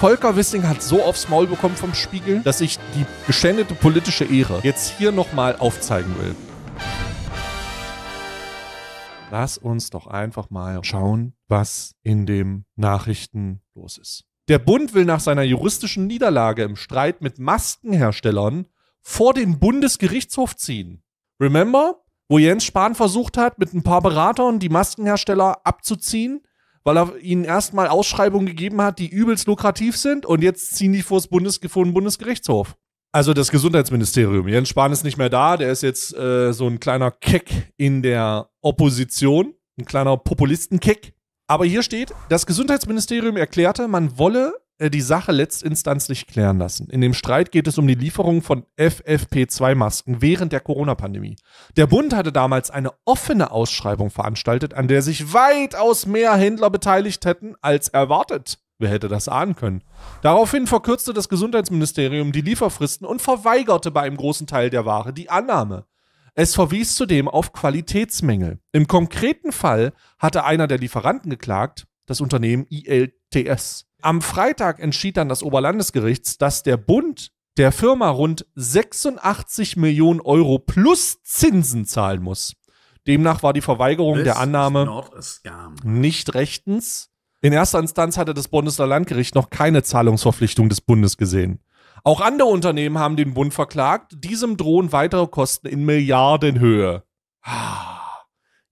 Volker Wissing hat so aufs Maul bekommen vom Spiegel, dass ich die geschändete politische Ehre jetzt hier nochmal aufzeigen will. Lass uns doch einfach mal schauen, was in den Nachrichten los ist. Der Bund will nach seiner juristischen Niederlage im Streit mit Maskenherstellern vor den Bundesgerichtshof ziehen. Remember, wo Jens Spahn versucht hat, mit ein paar Beratern die Maskenhersteller abzuziehen, weil er ihnen erstmal Ausschreibungen gegeben hat, die übelst lukrativ sind und jetzt ziehen die vor, das Bundes vor den Bundesgerichtshof. Also das Gesundheitsministerium. Jens Spahn ist nicht mehr da, der ist jetzt äh, so ein kleiner Keck in der Opposition, ein kleiner Populistenkeck. Aber hier steht, das Gesundheitsministerium erklärte, man wolle äh, die Sache letztinstanzlich klären lassen. In dem Streit geht es um die Lieferung von FFP2-Masken während der Corona-Pandemie. Der Bund hatte damals eine offene Ausschreibung veranstaltet, an der sich weitaus mehr Händler beteiligt hätten als erwartet. Wer hätte das ahnen können? Daraufhin verkürzte das Gesundheitsministerium die Lieferfristen und verweigerte bei einem großen Teil der Ware die Annahme. Es verwies zudem auf Qualitätsmängel. Im konkreten Fall hatte einer der Lieferanten geklagt, das Unternehmen ILT TS. Am Freitag entschied dann das Oberlandesgericht, dass der Bund der Firma rund 86 Millionen Euro plus Zinsen zahlen muss. Demnach war die Verweigerung This der Annahme nicht rechtens. In erster Instanz hatte das Bundeslandgericht noch keine Zahlungsverpflichtung des Bundes gesehen. Auch andere Unternehmen haben den Bund verklagt. Diesem drohen weitere Kosten in Milliardenhöhe. Ah,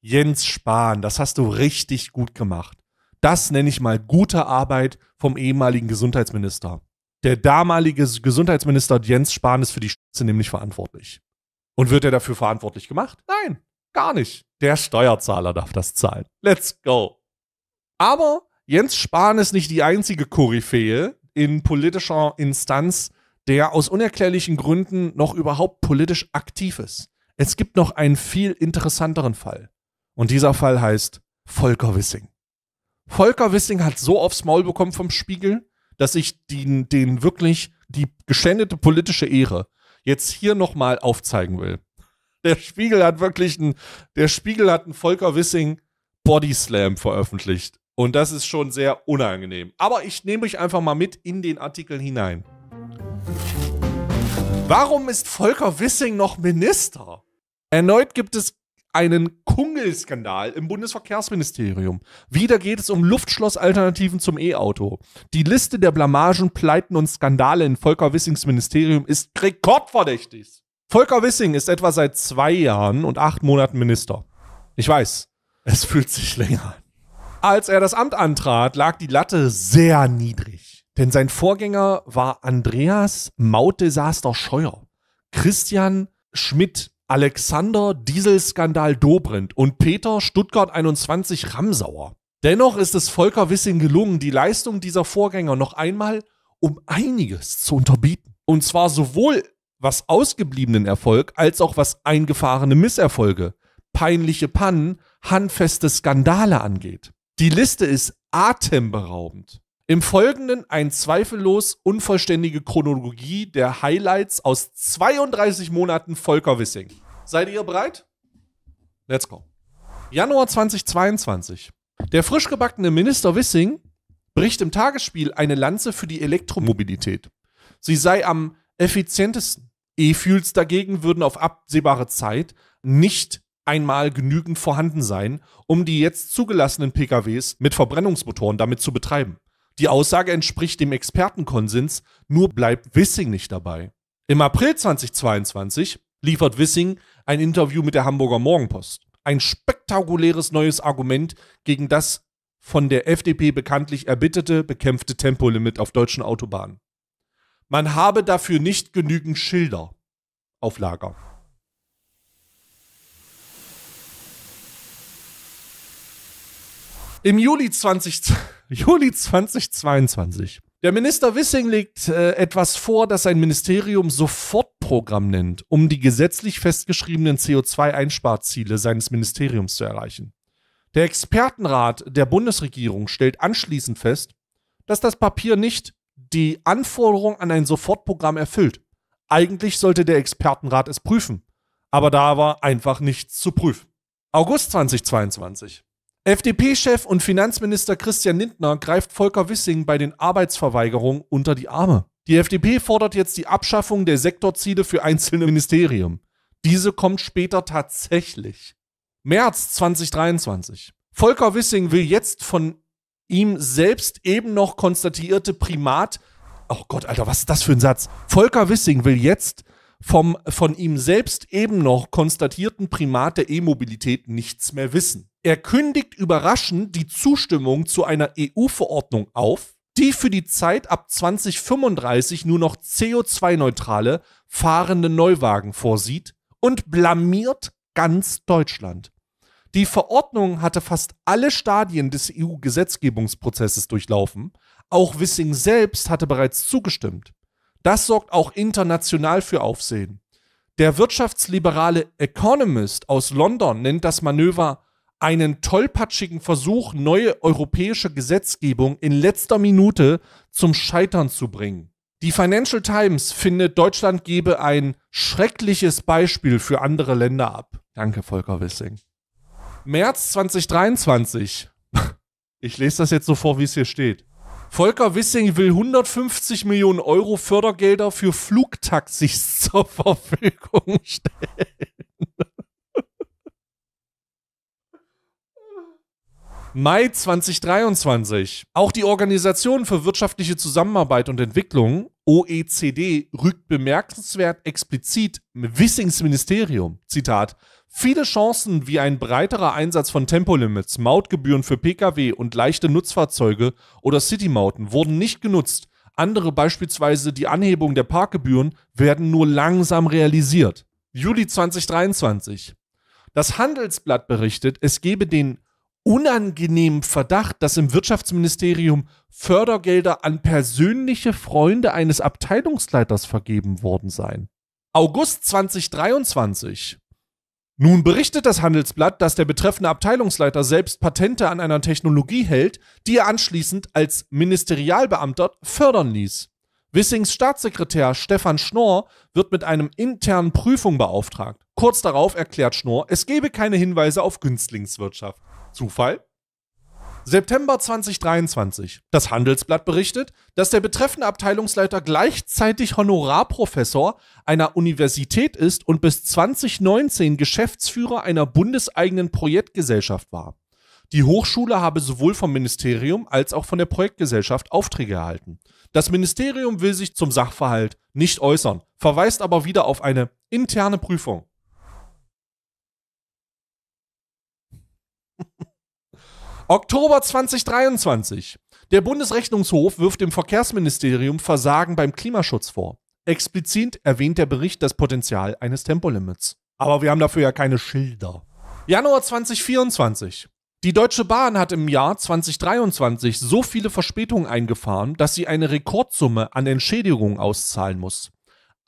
Jens Spahn, das hast du richtig gut gemacht. Das nenne ich mal gute Arbeit vom ehemaligen Gesundheitsminister. Der damalige Gesundheitsminister Jens Spahn ist für die Schütze nämlich verantwortlich. Und wird er dafür verantwortlich gemacht? Nein, gar nicht. Der Steuerzahler darf das zahlen. Let's go. Aber Jens Spahn ist nicht die einzige Koryphäe in politischer Instanz, der aus unerklärlichen Gründen noch überhaupt politisch aktiv ist. Es gibt noch einen viel interessanteren Fall. Und dieser Fall heißt Volker Wissing. Volker Wissing hat so aufs Maul bekommen vom Spiegel, dass ich den, den wirklich die geschändete politische Ehre jetzt hier nochmal aufzeigen will. Der Spiegel hat wirklich einen, der Spiegel hat einen Volker Wissing Body Slam veröffentlicht. Und das ist schon sehr unangenehm. Aber ich nehme euch einfach mal mit in den Artikel hinein. Warum ist Volker Wissing noch Minister? Erneut gibt es einen Kungelskandal im Bundesverkehrsministerium. Wieder geht es um Luftschlossalternativen zum E-Auto. Die Liste der Blamagen, Pleiten und Skandale in Volker Wissings Ministerium ist rekordverdächtig. Volker Wissing ist etwa seit zwei Jahren und acht Monaten Minister. Ich weiß, es fühlt sich länger an. Als er das Amt antrat, lag die Latte sehr niedrig. Denn sein Vorgänger war Andreas Mautdesaster Scheuer. Christian Schmidt Alexander Dieselskandal Dobrindt und Peter Stuttgart 21 Ramsauer. Dennoch ist es Volker Wissing gelungen, die Leistung dieser Vorgänger noch einmal um einiges zu unterbieten. Und zwar sowohl was ausgebliebenen Erfolg als auch was eingefahrene Misserfolge, peinliche Pannen, handfeste Skandale angeht. Die Liste ist atemberaubend. Im Folgenden ein zweifellos unvollständige Chronologie der Highlights aus 32 Monaten Volker Wissing. Seid ihr bereit? Let's go. Januar 2022. Der frisch gebackene Minister Wissing bricht im Tagesspiel eine Lanze für die Elektromobilität. Sie sei am effizientesten. E-Fuels dagegen würden auf absehbare Zeit nicht einmal genügend vorhanden sein, um die jetzt zugelassenen PKWs mit Verbrennungsmotoren damit zu betreiben. Die Aussage entspricht dem Expertenkonsens, nur bleibt Wissing nicht dabei. Im April 2022 liefert Wissing ein Interview mit der Hamburger Morgenpost. Ein spektakuläres neues Argument gegen das von der FDP bekanntlich erbitterte, bekämpfte Tempolimit auf deutschen Autobahnen. Man habe dafür nicht genügend Schilder auf Lager. Im Juli, 20, Juli 2022. Der Minister Wissing legt äh, etwas vor, das sein Ministerium Sofortprogramm nennt, um die gesetzlich festgeschriebenen CO2-Einsparziele seines Ministeriums zu erreichen. Der Expertenrat der Bundesregierung stellt anschließend fest, dass das Papier nicht die Anforderung an ein Sofortprogramm erfüllt. Eigentlich sollte der Expertenrat es prüfen, aber da war einfach nichts zu prüfen. August 2022. FDP-Chef und Finanzminister Christian Lindner greift Volker Wissing bei den Arbeitsverweigerungen unter die Arme. Die FDP fordert jetzt die Abschaffung der Sektorziele für einzelne Ministerien. Diese kommt später tatsächlich. März 2023. Volker Wissing will jetzt von ihm selbst eben noch konstatierte Primat. Oh Gott, Alter, was ist das für ein Satz? Volker Wissing will jetzt vom von ihm selbst eben noch konstatierten Primat der E-Mobilität nichts mehr wissen. Er kündigt überraschend die Zustimmung zu einer EU-Verordnung auf, die für die Zeit ab 2035 nur noch CO2-neutrale fahrende Neuwagen vorsieht und blamiert ganz Deutschland. Die Verordnung hatte fast alle Stadien des EU-Gesetzgebungsprozesses durchlaufen. Auch Wissing selbst hatte bereits zugestimmt. Das sorgt auch international für Aufsehen. Der wirtschaftsliberale Economist aus London nennt das Manöver einen tollpatschigen Versuch, neue europäische Gesetzgebung in letzter Minute zum Scheitern zu bringen. Die Financial Times findet, Deutschland gebe ein schreckliches Beispiel für andere Länder ab. Danke, Volker Wissing. März 2023. Ich lese das jetzt so vor, wie es hier steht. Volker Wissing will 150 Millionen Euro Fördergelder für Flugtaxis zur Verfügung stellen. Mai 2023. Auch die Organisation für wirtschaftliche Zusammenarbeit und Entwicklung, OECD, rügt bemerkenswert explizit Wissings Ministerium, Zitat, Viele Chancen wie ein breiterer Einsatz von Tempolimits, Mautgebühren für Pkw und leichte Nutzfahrzeuge oder City-Mauten wurden nicht genutzt. Andere, beispielsweise die Anhebung der Parkgebühren, werden nur langsam realisiert. Juli 2023. Das Handelsblatt berichtet, es gebe den unangenehmen Verdacht, dass im Wirtschaftsministerium Fördergelder an persönliche Freunde eines Abteilungsleiters vergeben worden seien. August 2023. Nun berichtet das Handelsblatt, dass der betreffende Abteilungsleiter selbst Patente an einer Technologie hält, die er anschließend als Ministerialbeamter fördern ließ. Wissings Staatssekretär Stefan Schnorr wird mit einem internen Prüfung beauftragt. Kurz darauf erklärt Schnorr, es gebe keine Hinweise auf Günstlingswirtschaft. Zufall? September 2023. Das Handelsblatt berichtet, dass der betreffende Abteilungsleiter gleichzeitig Honorarprofessor einer Universität ist und bis 2019 Geschäftsführer einer bundeseigenen Projektgesellschaft war. Die Hochschule habe sowohl vom Ministerium als auch von der Projektgesellschaft Aufträge erhalten. Das Ministerium will sich zum Sachverhalt nicht äußern, verweist aber wieder auf eine interne Prüfung. Oktober 2023. Der Bundesrechnungshof wirft dem Verkehrsministerium Versagen beim Klimaschutz vor. Explizit erwähnt der Bericht das Potenzial eines Tempolimits. Aber wir haben dafür ja keine Schilder. Januar 2024. Die Deutsche Bahn hat im Jahr 2023 so viele Verspätungen eingefahren, dass sie eine Rekordsumme an Entschädigungen auszahlen muss.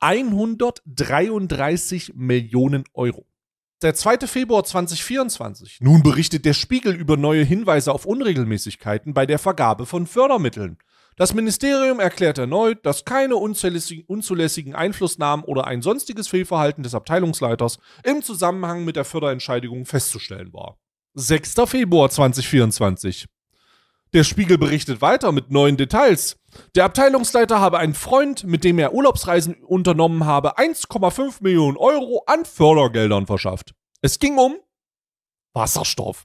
133 Millionen Euro. Der 2. Februar 2024. Nun berichtet der Spiegel über neue Hinweise auf Unregelmäßigkeiten bei der Vergabe von Fördermitteln. Das Ministerium erklärt erneut, dass keine unzulässigen Einflussnahmen oder ein sonstiges Fehlverhalten des Abteilungsleiters im Zusammenhang mit der Förderentscheidung festzustellen war. 6. Februar 2024. Der Spiegel berichtet weiter mit neuen Details. Der Abteilungsleiter habe einen Freund, mit dem er Urlaubsreisen unternommen habe, 1,5 Millionen Euro an Fördergeldern verschafft. Es ging um Wasserstoff.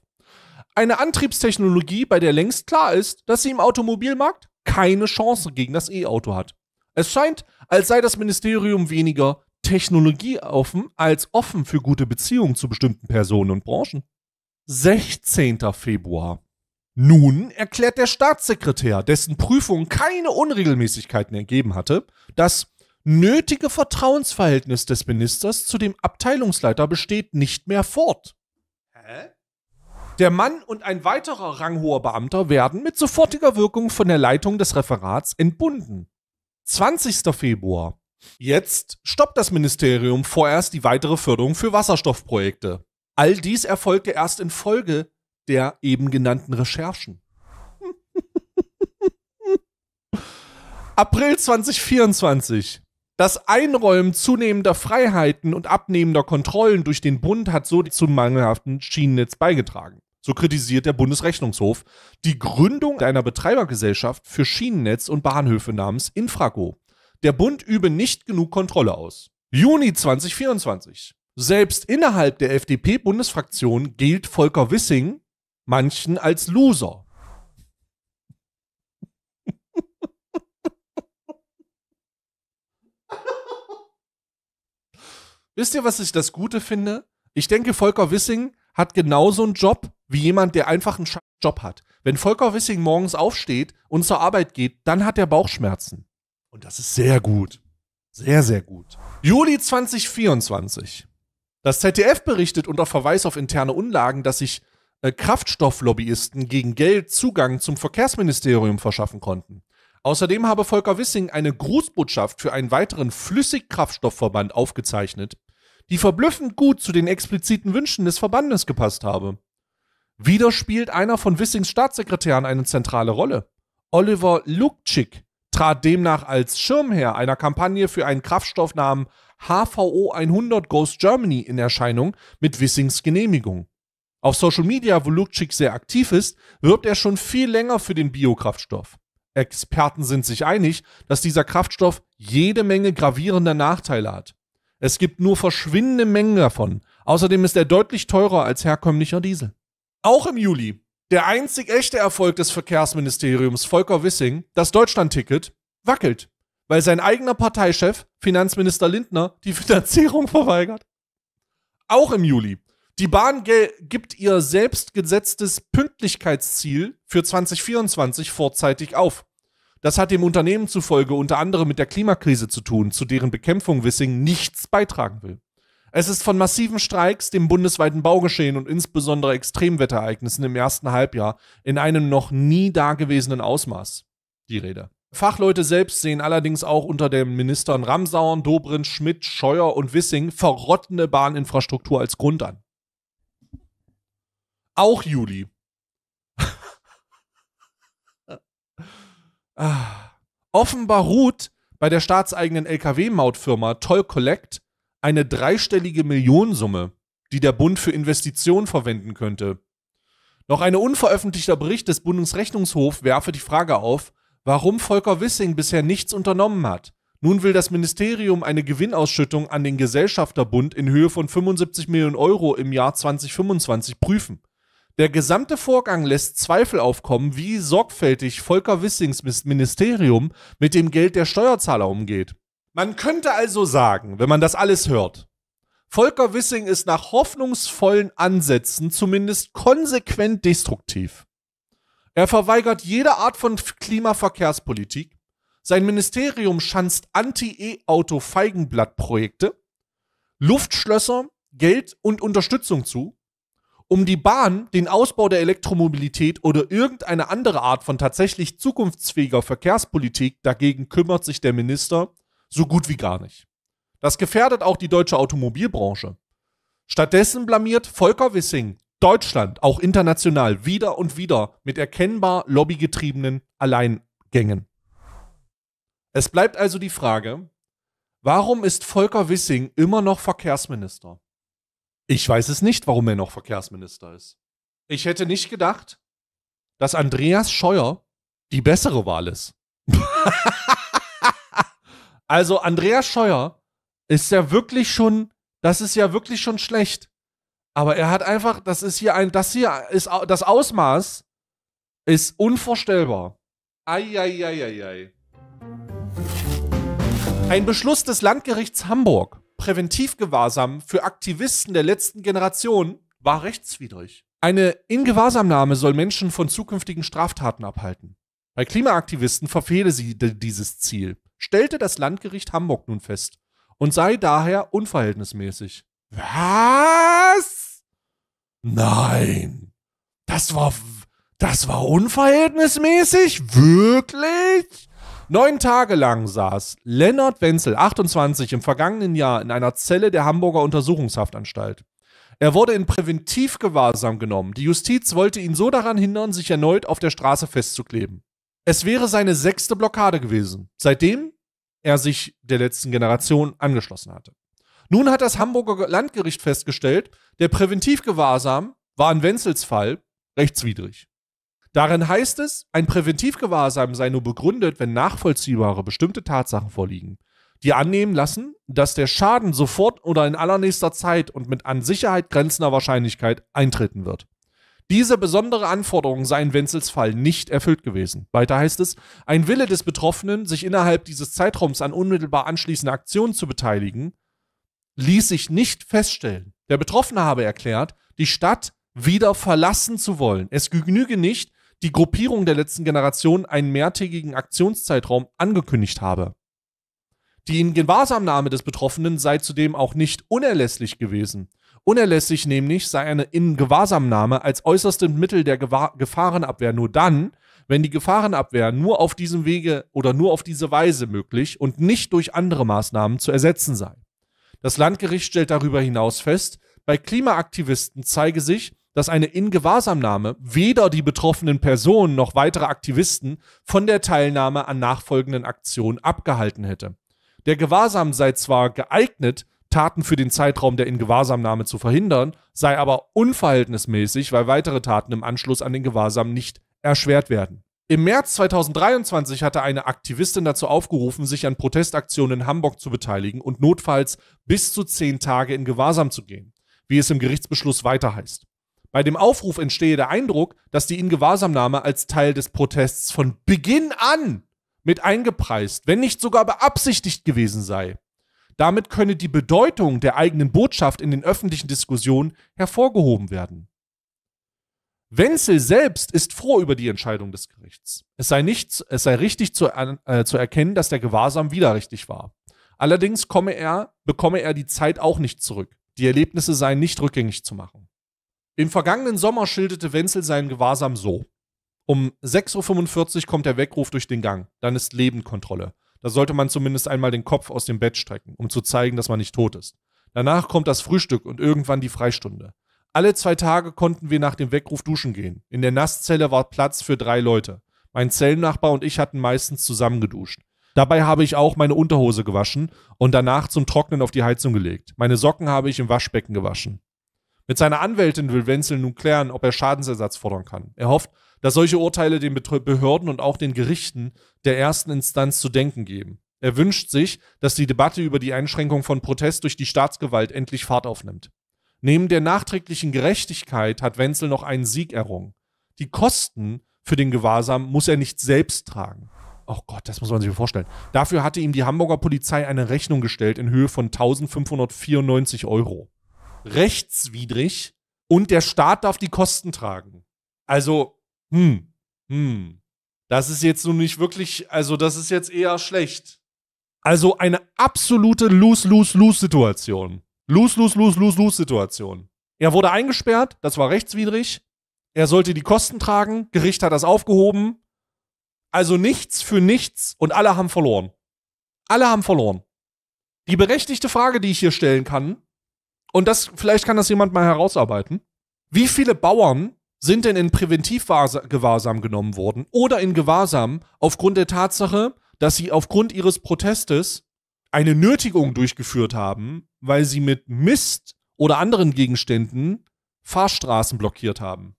Eine Antriebstechnologie, bei der längst klar ist, dass sie im Automobilmarkt keine Chance gegen das E-Auto hat. Es scheint, als sei das Ministerium weniger technologieoffen als offen für gute Beziehungen zu bestimmten Personen und Branchen. 16. Februar. Nun erklärt der Staatssekretär, dessen Prüfung keine Unregelmäßigkeiten ergeben hatte, das nötige Vertrauensverhältnis des Ministers zu dem Abteilungsleiter besteht nicht mehr fort. Hä? Der Mann und ein weiterer ranghoher Beamter werden mit sofortiger Wirkung von der Leitung des Referats entbunden. 20. Februar. Jetzt stoppt das Ministerium vorerst die weitere Förderung für Wasserstoffprojekte. All dies erfolgte erst infolge der eben genannten Recherchen. April 2024. Das Einräumen zunehmender Freiheiten und abnehmender Kontrollen durch den Bund hat so zum mangelhaften Schienennetz beigetragen. So kritisiert der Bundesrechnungshof die Gründung einer Betreibergesellschaft für Schienennetz und Bahnhöfe namens Infrago. Der Bund übe nicht genug Kontrolle aus. Juni 2024. Selbst innerhalb der FDP-Bundesfraktion gilt Volker Wissing manchen als Loser. Wisst ihr, was ich das Gute finde? Ich denke, Volker Wissing hat genauso einen Job wie jemand, der einfach einen Job hat. Wenn Volker Wissing morgens aufsteht und zur Arbeit geht, dann hat er Bauchschmerzen. Und das ist sehr gut. Sehr, sehr gut. Juli 2024. Das ZDF berichtet unter Verweis auf interne Unlagen, dass sich äh, Kraftstofflobbyisten gegen Geld Zugang zum Verkehrsministerium verschaffen konnten. Außerdem habe Volker Wissing eine Grußbotschaft für einen weiteren Flüssigkraftstoffverband aufgezeichnet, die verblüffend gut zu den expliziten Wünschen des Verbandes gepasst habe. Wieder spielt einer von Wissings Staatssekretären eine zentrale Rolle. Oliver Lukczyk trat demnach als Schirmherr einer Kampagne für einen Kraftstoff namens HVO 100 Ghost Germany in Erscheinung mit Wissings Genehmigung. Auf Social Media, wo Lukczyk sehr aktiv ist, wirbt er schon viel länger für den Biokraftstoff. Experten sind sich einig, dass dieser Kraftstoff jede Menge gravierender Nachteile hat. Es gibt nur verschwindende Mengen davon. Außerdem ist er deutlich teurer als herkömmlicher Diesel. Auch im Juli. Der einzig echte Erfolg des Verkehrsministeriums Volker Wissing, das Deutschland-Ticket, wackelt, weil sein eigener Parteichef, Finanzminister Lindner, die Finanzierung verweigert. Auch im Juli. Die Bahn gibt ihr selbst gesetztes Pünktlichkeitsziel für 2024 vorzeitig auf. Das hat dem Unternehmen zufolge unter anderem mit der Klimakrise zu tun, zu deren Bekämpfung Wissing nichts beitragen will. Es ist von massiven Streiks, dem bundesweiten Baugeschehen und insbesondere Extremwetterereignissen im ersten Halbjahr in einem noch nie dagewesenen Ausmaß die Rede. Fachleute selbst sehen allerdings auch unter den Ministern Ramsauern, Dobrindt, Schmidt, Scheuer und Wissing verrottende Bahninfrastruktur als Grund an. Auch Juli. ah. Offenbar ruht bei der staatseigenen Lkw-Mautfirma Toll Collect eine dreistellige Millionensumme, die der Bund für Investitionen verwenden könnte. Noch ein unveröffentlichter Bericht des Bundesrechnungshofs werfe die Frage auf, warum Volker Wissing bisher nichts unternommen hat. Nun will das Ministerium eine Gewinnausschüttung an den Gesellschafterbund in Höhe von 75 Millionen Euro im Jahr 2025 prüfen. Der gesamte Vorgang lässt Zweifel aufkommen, wie sorgfältig Volker Wissings Ministerium mit dem Geld der Steuerzahler umgeht. Man könnte also sagen, wenn man das alles hört, Volker Wissing ist nach hoffnungsvollen Ansätzen zumindest konsequent destruktiv. Er verweigert jede Art von Klimaverkehrspolitik. Sein Ministerium schanzt Anti-E-Auto-Feigenblattprojekte, Luftschlösser, Geld und Unterstützung zu. Um die Bahn, den Ausbau der Elektromobilität oder irgendeine andere Art von tatsächlich zukunftsfähiger Verkehrspolitik dagegen kümmert sich der Minister so gut wie gar nicht. Das gefährdet auch die deutsche Automobilbranche. Stattdessen blamiert Volker Wissing Deutschland auch international wieder und wieder mit erkennbar lobbygetriebenen Alleingängen. Es bleibt also die Frage, warum ist Volker Wissing immer noch Verkehrsminister? Ich weiß es nicht, warum er noch Verkehrsminister ist. Ich hätte nicht gedacht, dass Andreas Scheuer die bessere Wahl ist. also Andreas Scheuer ist ja wirklich schon, das ist ja wirklich schon schlecht. Aber er hat einfach, das ist hier ein, das hier ist, das Ausmaß ist unvorstellbar. Eieieiei. Ein Beschluss des Landgerichts Hamburg Präventivgewahrsam für Aktivisten der letzten Generation war rechtswidrig. Eine Ingewahrsamnahme soll Menschen von zukünftigen Straftaten abhalten. Bei Klimaaktivisten verfehle sie dieses Ziel, stellte das Landgericht Hamburg nun fest und sei daher unverhältnismäßig. Was? Nein. Das war das war unverhältnismäßig? Wirklich? Neun Tage lang saß Lennart Wenzel, 28, im vergangenen Jahr in einer Zelle der Hamburger Untersuchungshaftanstalt. Er wurde in Präventivgewahrsam genommen. Die Justiz wollte ihn so daran hindern, sich erneut auf der Straße festzukleben. Es wäre seine sechste Blockade gewesen, seitdem er sich der letzten Generation angeschlossen hatte. Nun hat das Hamburger Landgericht festgestellt, der Präventivgewahrsam war in Wenzels Fall rechtswidrig. Darin heißt es, ein Präventivgewahrsam sei nur begründet, wenn nachvollziehbare bestimmte Tatsachen vorliegen, die annehmen lassen, dass der Schaden sofort oder in allernächster Zeit und mit an Sicherheit grenzender Wahrscheinlichkeit eintreten wird. Diese besondere Anforderung sei in Wenzels Fall nicht erfüllt gewesen. Weiter heißt es, ein Wille des Betroffenen, sich innerhalb dieses Zeitraums an unmittelbar anschließender Aktionen zu beteiligen, ließ sich nicht feststellen. Der Betroffene habe erklärt, die Stadt wieder verlassen zu wollen. Es genüge nicht, die Gruppierung der letzten Generation einen mehrtägigen Aktionszeitraum angekündigt habe. Die Ingewahrsamnahme des Betroffenen sei zudem auch nicht unerlässlich gewesen. Unerlässlich nämlich sei eine Ingewahrsamnahme als äußerstes Mittel der Gewahr Gefahrenabwehr nur dann, wenn die Gefahrenabwehr nur auf diesem Wege oder nur auf diese Weise möglich und nicht durch andere Maßnahmen zu ersetzen sei. Das Landgericht stellt darüber hinaus fest, bei Klimaaktivisten zeige sich, dass eine Ingewahrsamnahme weder die betroffenen Personen noch weitere Aktivisten von der Teilnahme an nachfolgenden Aktionen abgehalten hätte. Der Gewahrsam sei zwar geeignet, Taten für den Zeitraum der Ingewahrsamnahme zu verhindern, sei aber unverhältnismäßig, weil weitere Taten im Anschluss an den Gewahrsam nicht erschwert werden. Im März 2023 hatte eine Aktivistin dazu aufgerufen, sich an Protestaktionen in Hamburg zu beteiligen und notfalls bis zu zehn Tage in Gewahrsam zu gehen, wie es im Gerichtsbeschluss weiter heißt. Bei dem Aufruf entstehe der Eindruck, dass die Ingewahrsamnahme als Teil des Protests von Beginn an mit eingepreist, wenn nicht sogar beabsichtigt gewesen sei. Damit könne die Bedeutung der eigenen Botschaft in den öffentlichen Diskussionen hervorgehoben werden. Wenzel selbst ist froh über die Entscheidung des Gerichts. Es sei, nicht, es sei richtig zu, äh, zu erkennen, dass der Gewahrsam widerrichtig war. Allerdings komme er, bekomme er die Zeit auch nicht zurück. Die Erlebnisse seien nicht rückgängig zu machen. Im vergangenen Sommer schilderte Wenzel seinen Gewahrsam so. Um 6.45 Uhr kommt der Weckruf durch den Gang. Dann ist Lebenkontrolle. Da sollte man zumindest einmal den Kopf aus dem Bett strecken, um zu zeigen, dass man nicht tot ist. Danach kommt das Frühstück und irgendwann die Freistunde. Alle zwei Tage konnten wir nach dem Weckruf duschen gehen. In der Nasszelle war Platz für drei Leute. Mein Zellennachbar und ich hatten meistens zusammen geduscht. Dabei habe ich auch meine Unterhose gewaschen und danach zum Trocknen auf die Heizung gelegt. Meine Socken habe ich im Waschbecken gewaschen. Mit seiner Anwältin will Wenzel nun klären, ob er Schadensersatz fordern kann. Er hofft, dass solche Urteile den Behörden und auch den Gerichten der ersten Instanz zu denken geben. Er wünscht sich, dass die Debatte über die Einschränkung von Protest durch die Staatsgewalt endlich Fahrt aufnimmt. Neben der nachträglichen Gerechtigkeit hat Wenzel noch einen Sieg errungen. Die Kosten für den Gewahrsam muss er nicht selbst tragen. Oh Gott, das muss man sich vorstellen. Dafür hatte ihm die Hamburger Polizei eine Rechnung gestellt in Höhe von 1594 Euro rechtswidrig und der Staat darf die Kosten tragen. Also, hm, hm. Das ist jetzt nun nicht wirklich, also das ist jetzt eher schlecht. Also eine absolute Lose-Lose-Lose-Situation. Lose-Lose-Lose-Lose-Situation. lose Er wurde eingesperrt, das war rechtswidrig. Er sollte die Kosten tragen, Gericht hat das aufgehoben. Also nichts für nichts und alle haben verloren. Alle haben verloren. Die berechtigte Frage, die ich hier stellen kann, und das, vielleicht kann das jemand mal herausarbeiten. Wie viele Bauern sind denn in Präventivgewahrsam genommen worden oder in Gewahrsam aufgrund der Tatsache, dass sie aufgrund ihres Protestes eine Nötigung durchgeführt haben, weil sie mit Mist oder anderen Gegenständen Fahrstraßen blockiert haben.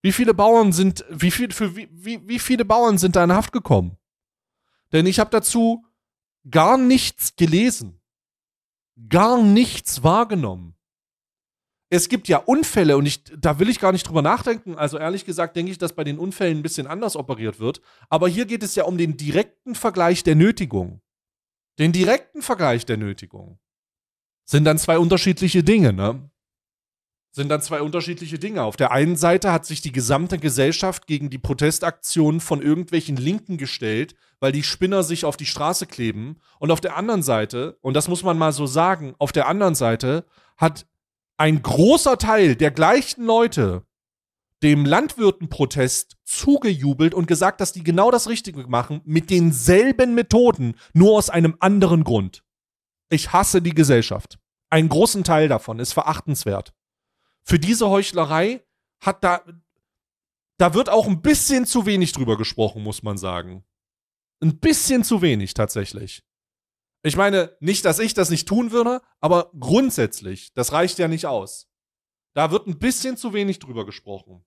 Wie viele Bauern sind, wie, viel, für, wie, wie, wie viele Bauern sind da in Haft gekommen? Denn ich habe dazu gar nichts gelesen gar nichts wahrgenommen. Es gibt ja Unfälle und ich, da will ich gar nicht drüber nachdenken. Also ehrlich gesagt denke ich, dass bei den Unfällen ein bisschen anders operiert wird. Aber hier geht es ja um den direkten Vergleich der Nötigung. Den direkten Vergleich der Nötigung. Sind dann zwei unterschiedliche Dinge, ne? sind dann zwei unterschiedliche Dinge. Auf der einen Seite hat sich die gesamte Gesellschaft gegen die Protestaktionen von irgendwelchen Linken gestellt, weil die Spinner sich auf die Straße kleben. Und auf der anderen Seite, und das muss man mal so sagen, auf der anderen Seite hat ein großer Teil der gleichen Leute dem Landwirtenprotest zugejubelt und gesagt, dass die genau das Richtige machen, mit denselben Methoden, nur aus einem anderen Grund. Ich hasse die Gesellschaft. Einen großen Teil davon ist verachtenswert für diese Heuchlerei hat da, da wird auch ein bisschen zu wenig drüber gesprochen, muss man sagen. Ein bisschen zu wenig tatsächlich. Ich meine, nicht, dass ich das nicht tun würde, aber grundsätzlich, das reicht ja nicht aus. Da wird ein bisschen zu wenig drüber gesprochen.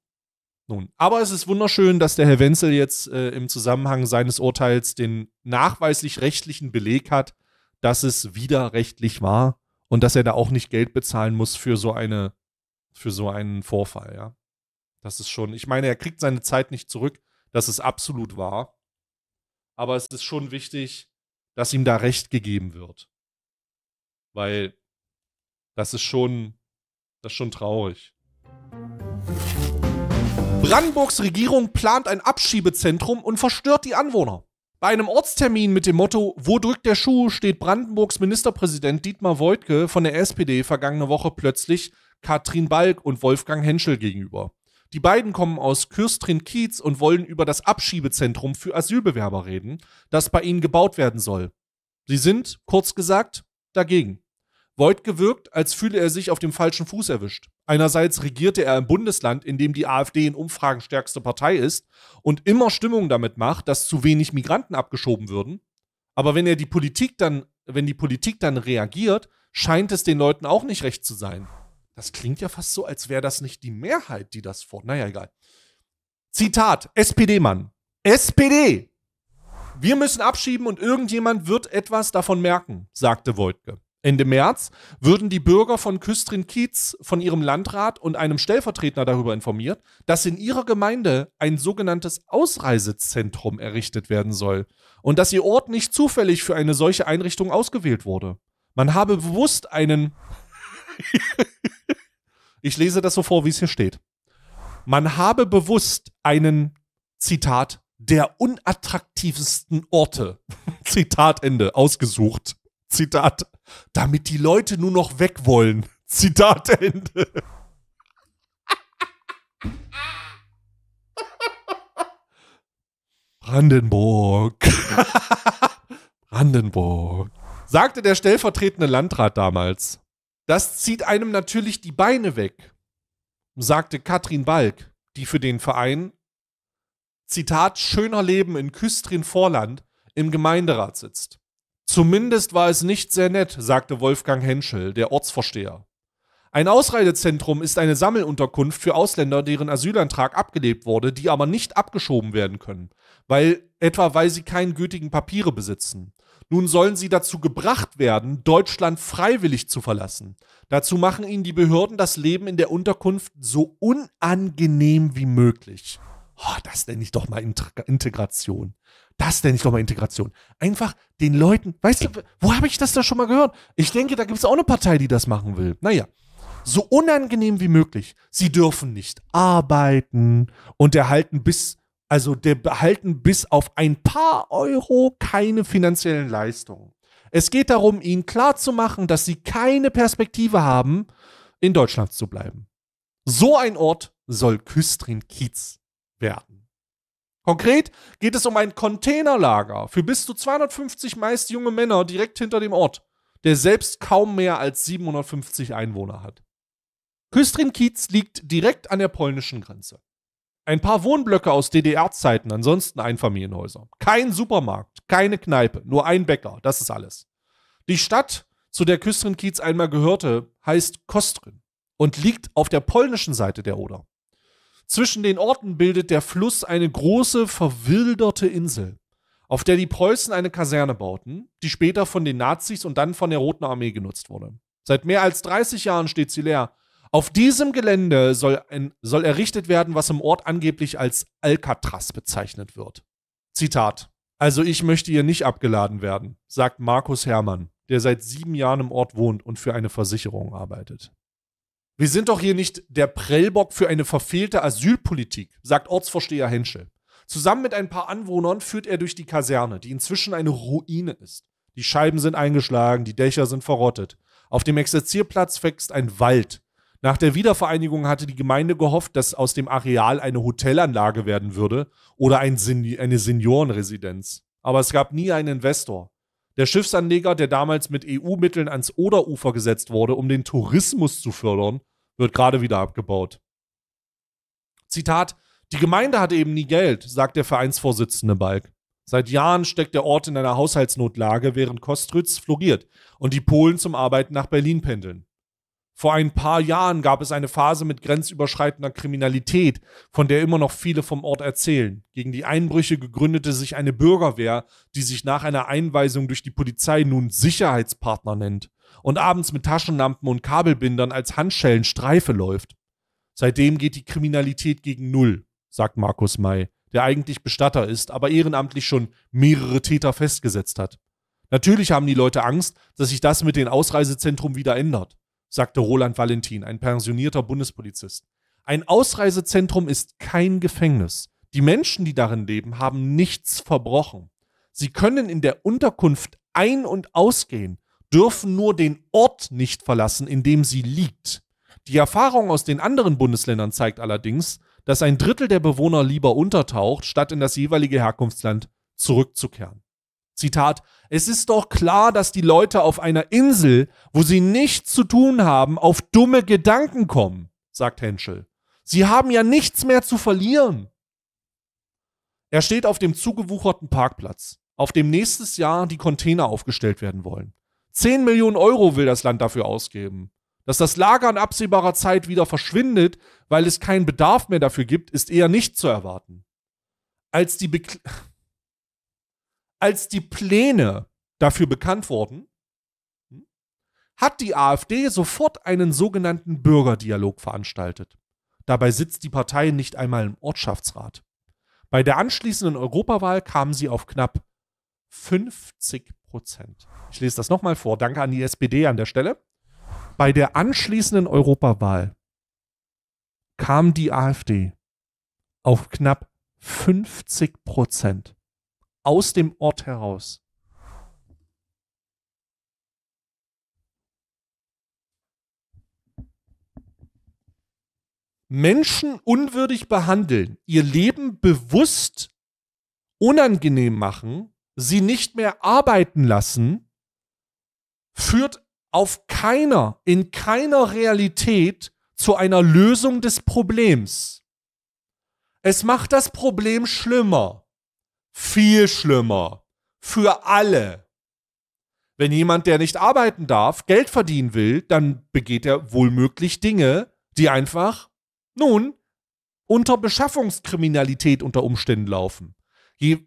Nun, aber es ist wunderschön, dass der Herr Wenzel jetzt äh, im Zusammenhang seines Urteils den nachweislich rechtlichen Beleg hat, dass es widerrechtlich war und dass er da auch nicht Geld bezahlen muss für so eine für so einen Vorfall, ja. Das ist schon, ich meine, er kriegt seine Zeit nicht zurück, das ist absolut wahr. Aber es ist schon wichtig, dass ihm da Recht gegeben wird. Weil das ist schon, das ist schon traurig. Brandenburgs Regierung plant ein Abschiebezentrum und verstört die Anwohner. Bei einem Ortstermin mit dem Motto Wo drückt der Schuh steht Brandenburgs Ministerpräsident Dietmar Woidke von der SPD vergangene Woche plötzlich Katrin Balk und Wolfgang Henschel gegenüber. Die beiden kommen aus Kürstrin-Kiez und wollen über das Abschiebezentrum für Asylbewerber reden, das bei ihnen gebaut werden soll. Sie sind, kurz gesagt, dagegen. Voigt wirkt, als fühle er sich auf dem falschen Fuß erwischt. Einerseits regierte er im Bundesland, in dem die AfD in Umfragen stärkste Partei ist und immer Stimmung damit macht, dass zu wenig Migranten abgeschoben würden. Aber wenn er die Politik dann, wenn die Politik dann reagiert, scheint es den Leuten auch nicht recht zu sein. Das klingt ja fast so, als wäre das nicht die Mehrheit, die das fordert. Naja, egal. Zitat, SPD-Mann. SPD! Wir müssen abschieben und irgendjemand wird etwas davon merken, sagte Wojtke. Ende März würden die Bürger von Küstrin Kiez von ihrem Landrat und einem Stellvertreter darüber informiert, dass in ihrer Gemeinde ein sogenanntes Ausreisezentrum errichtet werden soll und dass ihr Ort nicht zufällig für eine solche Einrichtung ausgewählt wurde. Man habe bewusst einen ich lese das so vor, wie es hier steht. Man habe bewusst einen, Zitat, der unattraktivsten Orte, Zitat Ende, ausgesucht. Zitat, damit die Leute nur noch weg wollen. Zitat Ende. Brandenburg. Brandenburg. Sagte der stellvertretende Landrat damals. Das zieht einem natürlich die Beine weg, sagte Katrin Balk, die für den Verein, Zitat, schöner Leben in Küstrin-Vorland im Gemeinderat sitzt. Zumindest war es nicht sehr nett, sagte Wolfgang Henschel, der Ortsvorsteher. Ein Ausreisezentrum ist eine Sammelunterkunft für Ausländer, deren Asylantrag abgelebt wurde, die aber nicht abgeschoben werden können, weil etwa weil sie keine gültigen Papiere besitzen. Nun sollen sie dazu gebracht werden, Deutschland freiwillig zu verlassen. Dazu machen ihnen die Behörden das Leben in der Unterkunft so unangenehm wie möglich. Oh, das nenne ich doch mal Integration. Das nenne ich doch mal Integration. Einfach den Leuten, weißt du, wo habe ich das da schon mal gehört? Ich denke, da gibt es auch eine Partei, die das machen will. Naja, so unangenehm wie möglich. Sie dürfen nicht arbeiten und erhalten bis also der behalten bis auf ein paar Euro keine finanziellen Leistungen. Es geht darum, ihnen klarzumachen, dass sie keine Perspektive haben, in Deutschland zu bleiben. So ein Ort soll Küstrin Kiez werden. Konkret geht es um ein Containerlager für bis zu 250 meist junge Männer direkt hinter dem Ort, der selbst kaum mehr als 750 Einwohner hat. Küstrin Kiez liegt direkt an der polnischen Grenze. Ein paar Wohnblöcke aus DDR-Zeiten, ansonsten Einfamilienhäuser. Kein Supermarkt, keine Kneipe, nur ein Bäcker, das ist alles. Die Stadt, zu der Küstrin Kiez einmal gehörte, heißt Kostrin und liegt auf der polnischen Seite der Oder. Zwischen den Orten bildet der Fluss eine große, verwilderte Insel, auf der die Preußen eine Kaserne bauten, die später von den Nazis und dann von der Roten Armee genutzt wurde. Seit mehr als 30 Jahren steht sie leer auf diesem Gelände soll, ein, soll errichtet werden, was im Ort angeblich als Alcatraz bezeichnet wird. Zitat. Also ich möchte hier nicht abgeladen werden, sagt Markus Hermann, der seit sieben Jahren im Ort wohnt und für eine Versicherung arbeitet. Wir sind doch hier nicht der Prellbock für eine verfehlte Asylpolitik, sagt Ortsvorsteher Henschel. Zusammen mit ein paar Anwohnern führt er durch die Kaserne, die inzwischen eine Ruine ist. Die Scheiben sind eingeschlagen, die Dächer sind verrottet. Auf dem Exerzierplatz wächst ein Wald, nach der Wiedervereinigung hatte die Gemeinde gehofft, dass aus dem Areal eine Hotelanlage werden würde oder ein Sen eine Seniorenresidenz. Aber es gab nie einen Investor. Der Schiffsanleger, der damals mit EU-Mitteln ans Oderufer gesetzt wurde, um den Tourismus zu fördern, wird gerade wieder abgebaut. Zitat: Die Gemeinde hat eben nie Geld, sagt der Vereinsvorsitzende Balk. Seit Jahren steckt der Ort in einer Haushaltsnotlage, während Kostritz floriert und die Polen zum Arbeiten nach Berlin pendeln. Vor ein paar Jahren gab es eine Phase mit grenzüberschreitender Kriminalität, von der immer noch viele vom Ort erzählen. Gegen die Einbrüche gegründete sich eine Bürgerwehr, die sich nach einer Einweisung durch die Polizei nun Sicherheitspartner nennt und abends mit Taschenlampen und Kabelbindern als Handschellen Streife läuft. Seitdem geht die Kriminalität gegen Null, sagt Markus May, der eigentlich Bestatter ist, aber ehrenamtlich schon mehrere Täter festgesetzt hat. Natürlich haben die Leute Angst, dass sich das mit dem Ausreisezentrum wieder ändert sagte Roland Valentin, ein pensionierter Bundespolizist. Ein Ausreisezentrum ist kein Gefängnis. Die Menschen, die darin leben, haben nichts verbrochen. Sie können in der Unterkunft ein- und ausgehen, dürfen nur den Ort nicht verlassen, in dem sie liegt. Die Erfahrung aus den anderen Bundesländern zeigt allerdings, dass ein Drittel der Bewohner lieber untertaucht, statt in das jeweilige Herkunftsland zurückzukehren. Zitat, es ist doch klar, dass die Leute auf einer Insel, wo sie nichts zu tun haben, auf dumme Gedanken kommen, sagt Henschel. Sie haben ja nichts mehr zu verlieren. Er steht auf dem zugewucherten Parkplatz, auf dem nächstes Jahr die Container aufgestellt werden wollen. Zehn Millionen Euro will das Land dafür ausgeben. Dass das Lager in absehbarer Zeit wieder verschwindet, weil es keinen Bedarf mehr dafür gibt, ist eher nicht zu erwarten. Als die Bekle als die Pläne dafür bekannt wurden, hm, hat die AfD sofort einen sogenannten Bürgerdialog veranstaltet. Dabei sitzt die Partei nicht einmal im Ortschaftsrat. Bei der anschließenden Europawahl kamen sie auf knapp 50 Prozent. Ich lese das nochmal vor. Danke an die SPD an der Stelle. Bei der anschließenden Europawahl kam die AfD auf knapp 50 Prozent aus dem Ort heraus. Menschen unwürdig behandeln, ihr Leben bewusst unangenehm machen, sie nicht mehr arbeiten lassen, führt auf keiner, in keiner Realität zu einer Lösung des Problems. Es macht das Problem schlimmer viel schlimmer für alle. Wenn jemand, der nicht arbeiten darf, Geld verdienen will, dann begeht er wohlmöglich Dinge, die einfach, nun, unter Beschaffungskriminalität unter Umständen laufen. Je,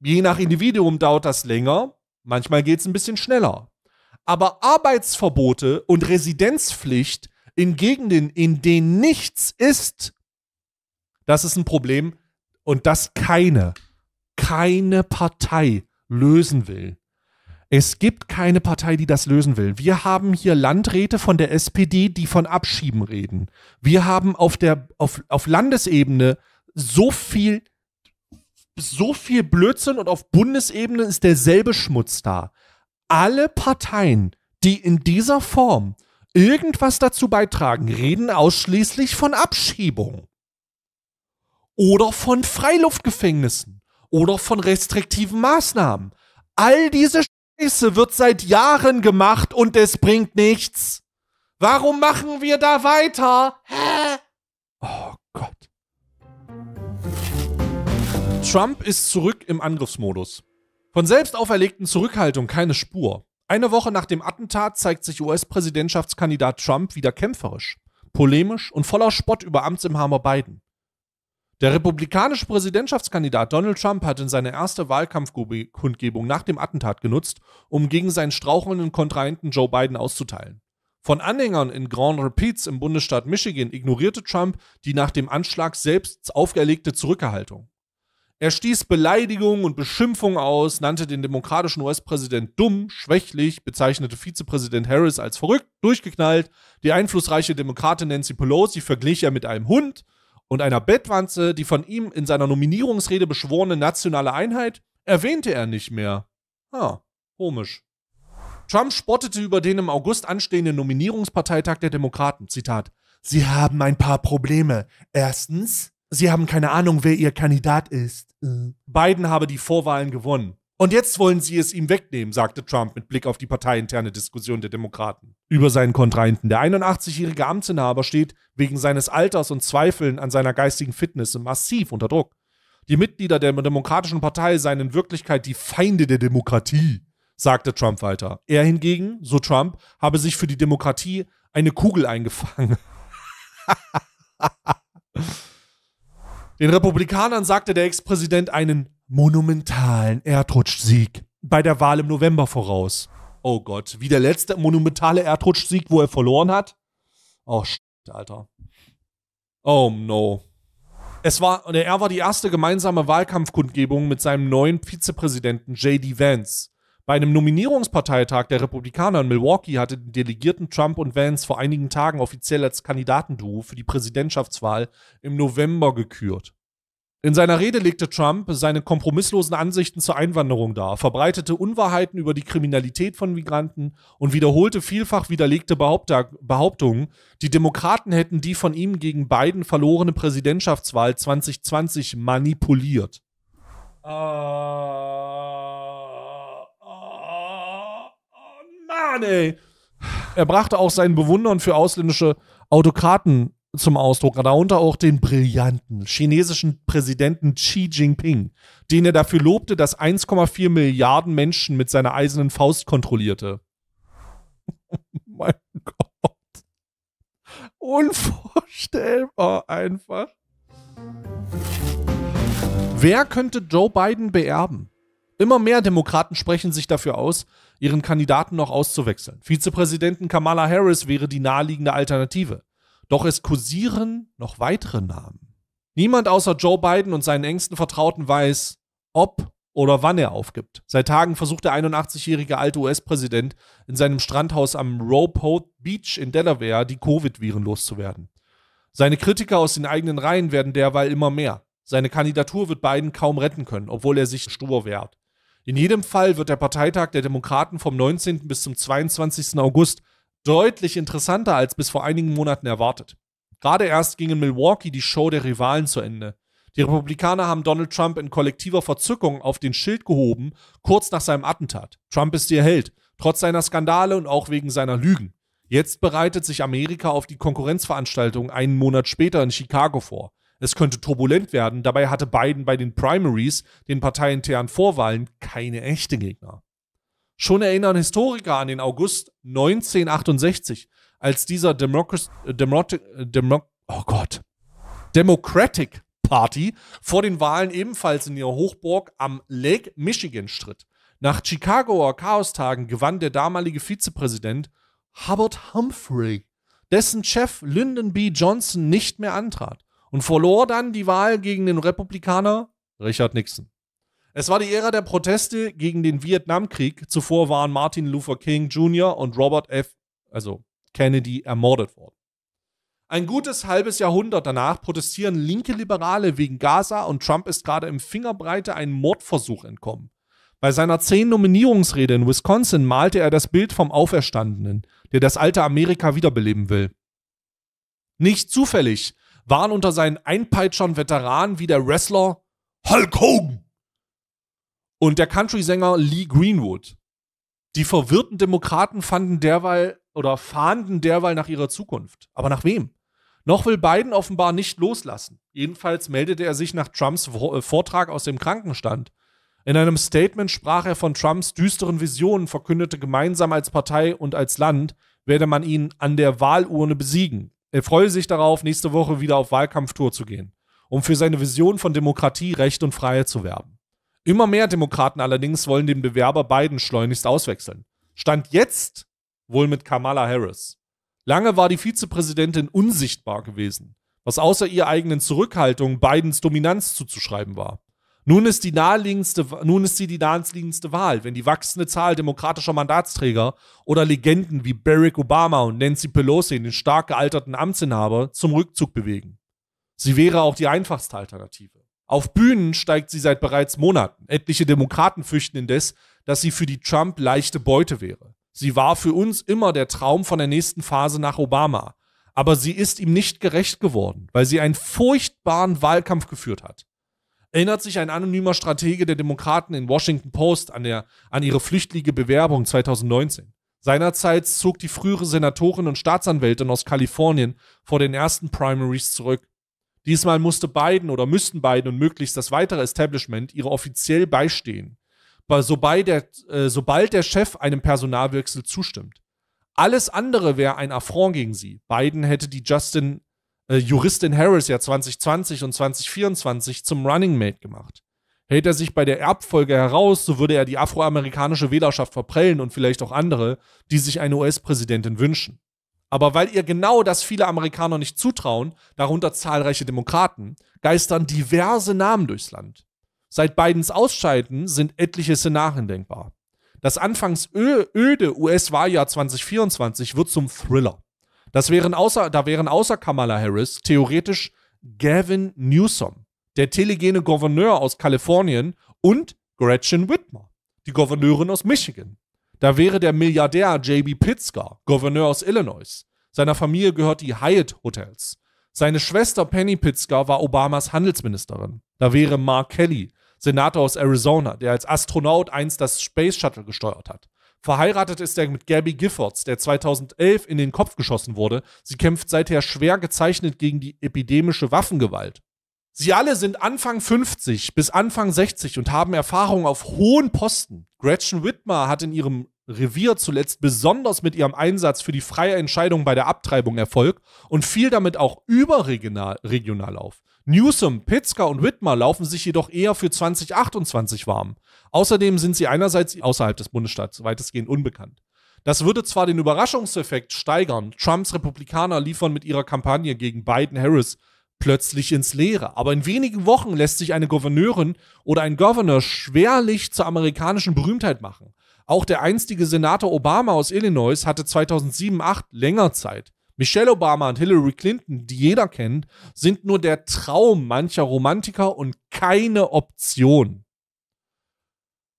je nach Individuum dauert das länger, manchmal geht es ein bisschen schneller. Aber Arbeitsverbote und Residenzpflicht in Gegenden, in denen nichts ist, das ist ein Problem und das keine keine Partei lösen will. Es gibt keine Partei, die das lösen will. Wir haben hier Landräte von der SPD, die von Abschieben reden. Wir haben auf der auf, auf Landesebene so viel so viel Blödsinn und auf Bundesebene ist derselbe Schmutz da. Alle Parteien, die in dieser Form irgendwas dazu beitragen, reden ausschließlich von Abschiebung oder von Freiluftgefängnissen oder von restriktiven Maßnahmen. All diese Scheiße wird seit Jahren gemacht und es bringt nichts. Warum machen wir da weiter? Hä? Oh Gott. Trump ist zurück im Angriffsmodus. Von selbst auferlegten Zurückhaltung keine Spur. Eine Woche nach dem Attentat zeigt sich US-Präsidentschaftskandidat Trump wieder kämpferisch, polemisch und voller Spott über Amtsinhaber Biden. Der republikanische Präsidentschaftskandidat Donald Trump hat in seine erste Wahlkampfkundgebung nach dem Attentat genutzt, um gegen seinen strauchelnden Kontrahenten Joe Biden auszuteilen. Von Anhängern in Grand Rapids im Bundesstaat Michigan ignorierte Trump die nach dem Anschlag selbst aufgelegte Zurückhaltung. Er stieß Beleidigungen und Beschimpfungen aus, nannte den demokratischen US-Präsident dumm, schwächlich, bezeichnete Vizepräsident Harris als verrückt, durchgeknallt, die einflussreiche Demokratin Nancy Pelosi verglich er mit einem Hund, und einer Bettwanze die von ihm in seiner Nominierungsrede beschworene nationale Einheit erwähnte er nicht mehr. Ah, komisch. Trump spottete über den im August anstehenden Nominierungsparteitag der Demokraten. Zitat. Sie haben ein paar Probleme. Erstens, Sie haben keine Ahnung, wer Ihr Kandidat ist. Äh. Biden habe die Vorwahlen gewonnen. Und jetzt wollen sie es ihm wegnehmen, sagte Trump mit Blick auf die parteiinterne Diskussion der Demokraten. Über seinen Kontrahenten. Der 81-jährige Amtsinhaber steht wegen seines Alters und Zweifeln an seiner geistigen Fitness massiv unter Druck. Die Mitglieder der Demokratischen Partei seien in Wirklichkeit die Feinde der Demokratie, sagte Trump weiter. Er hingegen, so Trump, habe sich für die Demokratie eine Kugel eingefangen. Den Republikanern sagte der Ex-Präsident einen monumentalen Erdrutschsieg bei der Wahl im November voraus. Oh Gott, wie der letzte monumentale Erdrutschsieg, wo er verloren hat? Oh, shit, Alter. Oh no. Es war, er war die erste gemeinsame Wahlkampfkundgebung mit seinem neuen Vizepräsidenten J.D. Vance. Bei einem Nominierungsparteitag der Republikaner in Milwaukee hatte den Delegierten Trump und Vance vor einigen Tagen offiziell als Kandidatenduo für die Präsidentschaftswahl im November gekürt. In seiner Rede legte Trump seine kompromisslosen Ansichten zur Einwanderung dar, verbreitete Unwahrheiten über die Kriminalität von Migranten und wiederholte vielfach widerlegte Behauptungen, die Demokraten hätten die von ihm gegen Biden verlorene Präsidentschaftswahl 2020 manipuliert. Oh, oh, oh Mann, ey. Er brachte auch seinen Bewundern für ausländische Autokraten zum Ausdruck, darunter auch den brillanten chinesischen Präsidenten Xi Jinping, den er dafür lobte, dass 1,4 Milliarden Menschen mit seiner eisernen Faust kontrollierte. Oh mein Gott. Unvorstellbar einfach. Wer könnte Joe Biden beerben? Immer mehr Demokraten sprechen sich dafür aus, ihren Kandidaten noch auszuwechseln. Vizepräsidentin Kamala Harris wäre die naheliegende Alternative. Doch es kursieren noch weitere Namen. Niemand außer Joe Biden und seinen engsten Vertrauten weiß, ob oder wann er aufgibt. Seit Tagen versucht der 81-jährige alte US-Präsident in seinem Strandhaus am Ropote Beach in Delaware die Covid-Viren loszuwerden. Seine Kritiker aus den eigenen Reihen werden derweil immer mehr. Seine Kandidatur wird Biden kaum retten können, obwohl er sich stur wehrt. In jedem Fall wird der Parteitag der Demokraten vom 19. bis zum 22. August deutlich interessanter als bis vor einigen Monaten erwartet. Gerade erst ging in Milwaukee die Show der Rivalen zu Ende. Die Republikaner haben Donald Trump in kollektiver Verzückung auf den Schild gehoben, kurz nach seinem Attentat. Trump ist ihr Held, trotz seiner Skandale und auch wegen seiner Lügen. Jetzt bereitet sich Amerika auf die Konkurrenzveranstaltung einen Monat später in Chicago vor. Es könnte turbulent werden, dabei hatte Biden bei den Primaries, den parteiinternen Vorwahlen, keine echten Gegner. Schon erinnern Historiker an den August 1968, als dieser Democratic, äh, Democratic, äh, oh Gott, Democratic Party vor den Wahlen ebenfalls in ihrer Hochburg am Lake Michigan stritt. Nach Chicagoer Chaostagen gewann der damalige Vizepräsident Hubbard Humphrey, dessen Chef Lyndon B. Johnson nicht mehr antrat und verlor dann die Wahl gegen den Republikaner Richard Nixon. Es war die Ära der Proteste gegen den Vietnamkrieg. Zuvor waren Martin Luther King Jr. und Robert F. also Kennedy ermordet worden. Ein gutes halbes Jahrhundert danach protestieren linke Liberale wegen Gaza und Trump ist gerade im Fingerbreite einem Mordversuch entkommen. Bei seiner zehn Nominierungsrede in Wisconsin malte er das Bild vom Auferstandenen, der das alte Amerika wiederbeleben will. Nicht zufällig waren unter seinen Einpeitschern Veteranen wie der Wrestler Hulk Hogan und der Country-Sänger Lee Greenwood. Die verwirrten Demokraten fanden derweil oder fahnden derweil nach ihrer Zukunft. Aber nach wem? Noch will Biden offenbar nicht loslassen. Jedenfalls meldete er sich nach Trumps äh, Vortrag aus dem Krankenstand. In einem Statement sprach er von Trumps düsteren Visionen, verkündete gemeinsam als Partei und als Land werde man ihn an der Wahlurne besiegen. Er freue sich darauf, nächste Woche wieder auf Wahlkampftour zu gehen, um für seine Vision von Demokratie, Recht und Freiheit zu werben. Immer mehr Demokraten allerdings wollen den Bewerber Biden schleunigst auswechseln. Stand jetzt wohl mit Kamala Harris. Lange war die Vizepräsidentin unsichtbar gewesen, was außer ihrer eigenen Zurückhaltung Bidens Dominanz zuzuschreiben war. Nun ist, die naheliegendste, nun ist sie die naheliegendste Wahl, wenn die wachsende Zahl demokratischer Mandatsträger oder Legenden wie Barack Obama und Nancy Pelosi den stark gealterten Amtsinhaber zum Rückzug bewegen. Sie wäre auch die einfachste Alternative. Auf Bühnen steigt sie seit bereits Monaten. Etliche Demokraten fürchten indes, dass sie für die Trump leichte Beute wäre. Sie war für uns immer der Traum von der nächsten Phase nach Obama. Aber sie ist ihm nicht gerecht geworden, weil sie einen furchtbaren Wahlkampf geführt hat. Erinnert sich ein anonymer Stratege der Demokraten in Washington Post an, der, an ihre flüchtige Bewerbung 2019. Seinerzeit zog die frühere Senatorin und Staatsanwältin aus Kalifornien vor den ersten Primaries zurück. Diesmal musste Biden oder müssten Biden und möglichst das weitere Establishment ihre offiziell beistehen, sobald der, äh, sobald der Chef einem Personalwechsel zustimmt. Alles andere wäre ein Affront gegen sie. Biden hätte die Justin, äh, Juristin Harris ja 2020 und 2024 zum Running Mate gemacht. Hält er sich bei der Erbfolge heraus, so würde er die afroamerikanische Wählerschaft verprellen und vielleicht auch andere, die sich eine US-Präsidentin wünschen. Aber weil ihr genau das viele Amerikaner nicht zutrauen, darunter zahlreiche Demokraten, geistern diverse Namen durchs Land. Seit Bidens Ausscheiden sind etliche Szenarien denkbar. Das anfangs öde US-Wahljahr 2024 wird zum Thriller. Das wären außer, da wären außer Kamala Harris theoretisch Gavin Newsom, der telegene Gouverneur aus Kalifornien, und Gretchen Whitmer, die Gouverneurin aus Michigan. Da wäre der Milliardär J.B. Pitzger, Gouverneur aus Illinois. Seiner Familie gehört die Hyatt Hotels. Seine Schwester Penny Pitzger war Obamas Handelsministerin. Da wäre Mark Kelly, Senator aus Arizona, der als Astronaut einst das Space Shuttle gesteuert hat. Verheiratet ist er mit Gabby Giffords, der 2011 in den Kopf geschossen wurde. Sie kämpft seither schwer gezeichnet gegen die epidemische Waffengewalt. Sie alle sind Anfang 50 bis Anfang 60 und haben Erfahrung auf hohen Posten. Gretchen Whitmer hat in ihrem Revier zuletzt besonders mit ihrem Einsatz für die freie Entscheidung bei der Abtreibung Erfolg und fiel damit auch überregional auf. Newsom, Pitzker und Whitmer laufen sich jedoch eher für 2028 warm. Außerdem sind sie einerseits außerhalb des Bundesstaats weitestgehend unbekannt. Das würde zwar den Überraschungseffekt steigern, Trumps Republikaner liefern mit ihrer Kampagne gegen Biden-Harris plötzlich ins Leere. Aber in wenigen Wochen lässt sich eine Gouverneurin oder ein Governor schwerlich zur amerikanischen Berühmtheit machen. Auch der einstige Senator Obama aus Illinois hatte 2007 2008 länger Zeit. Michelle Obama und Hillary Clinton, die jeder kennt, sind nur der Traum mancher Romantiker und keine Option.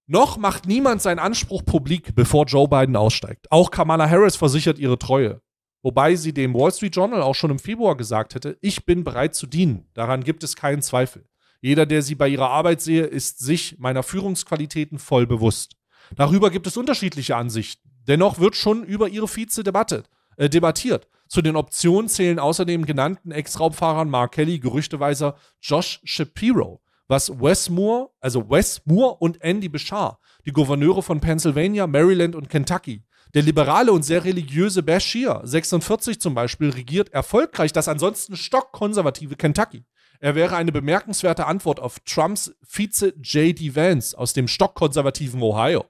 Noch macht niemand seinen Anspruch publik, bevor Joe Biden aussteigt. Auch Kamala Harris versichert ihre Treue. Wobei sie dem Wall Street Journal auch schon im Februar gesagt hätte, ich bin bereit zu dienen. Daran gibt es keinen Zweifel. Jeder, der sie bei ihrer Arbeit sehe, ist sich meiner Führungsqualitäten voll bewusst. Darüber gibt es unterschiedliche Ansichten. Dennoch wird schon über ihre Vize debattet, äh, debattiert. Zu den Optionen zählen außerdem genannten Ex-Raubfahrern Mark Kelly, gerüchteweiser Josh Shapiro, was Wes Moore, also Wes Moore und Andy Bashar, die Gouverneure von Pennsylvania, Maryland und Kentucky, der liberale und sehr religiöse Bashir, 46 zum Beispiel, regiert erfolgreich das ansonsten stockkonservative Kentucky. Er wäre eine bemerkenswerte Antwort auf Trumps Vize J.D. Vance aus dem stockkonservativen Ohio.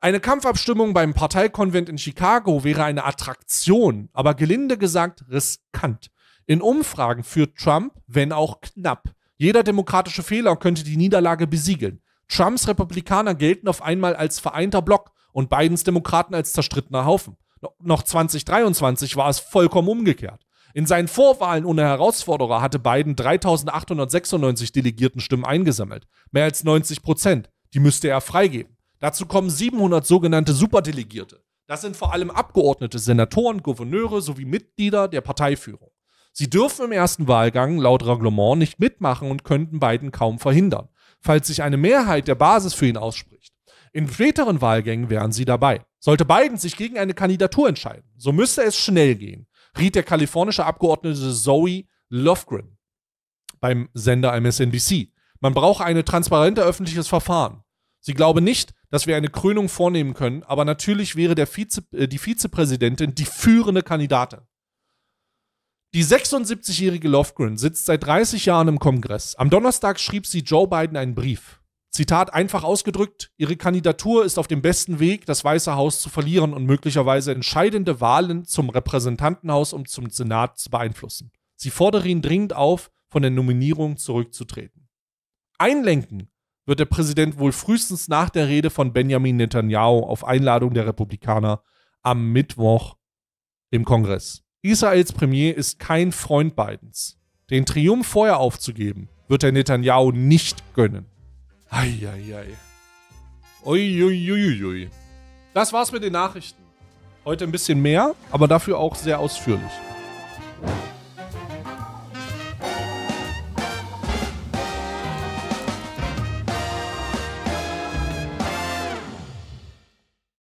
Eine Kampfabstimmung beim Parteikonvent in Chicago wäre eine Attraktion, aber gelinde gesagt riskant. In Umfragen führt Trump, wenn auch knapp. Jeder demokratische Fehler könnte die Niederlage besiegeln. Trumps Republikaner gelten auf einmal als vereinter Block und Bidens Demokraten als zerstrittener Haufen. Noch 2023 war es vollkommen umgekehrt. In seinen Vorwahlen ohne Herausforderer hatte Biden 3.896 Delegiertenstimmen eingesammelt, mehr als 90 Prozent. Die müsste er freigeben. Dazu kommen 700 sogenannte Superdelegierte. Das sind vor allem Abgeordnete, Senatoren, Gouverneure sowie Mitglieder der Parteiführung. Sie dürfen im ersten Wahlgang laut Reglement nicht mitmachen und könnten Biden kaum verhindern, falls sich eine Mehrheit der Basis für ihn ausspricht. In späteren Wahlgängen wären sie dabei. Sollte Biden sich gegen eine Kandidatur entscheiden, so müsste es schnell gehen, riet der kalifornische Abgeordnete Zoe Lofgren beim Sender MSNBC. Man brauche ein transparentes öffentliches Verfahren. Sie glaube nicht, dass wir eine Krönung vornehmen können, aber natürlich wäre Vize, äh, die Vizepräsidentin die führende Kandidatin. Die 76-jährige Lofgren sitzt seit 30 Jahren im Kongress. Am Donnerstag schrieb sie Joe Biden einen Brief. Zitat einfach ausgedrückt, ihre Kandidatur ist auf dem besten Weg, das Weiße Haus zu verlieren und möglicherweise entscheidende Wahlen zum Repräsentantenhaus und zum Senat zu beeinflussen. Sie fordere ihn dringend auf, von der Nominierung zurückzutreten. Einlenken wird der Präsident wohl frühestens nach der Rede von Benjamin Netanyahu auf Einladung der Republikaner am Mittwoch im Kongress. Israels Premier ist kein Freund Bidens. Den Triumph vorher aufzugeben, wird er Netanyahu nicht gönnen. Eieiei. Uiuiuiui. Das war's mit den Nachrichten. Heute ein bisschen mehr, aber dafür auch sehr ausführlich.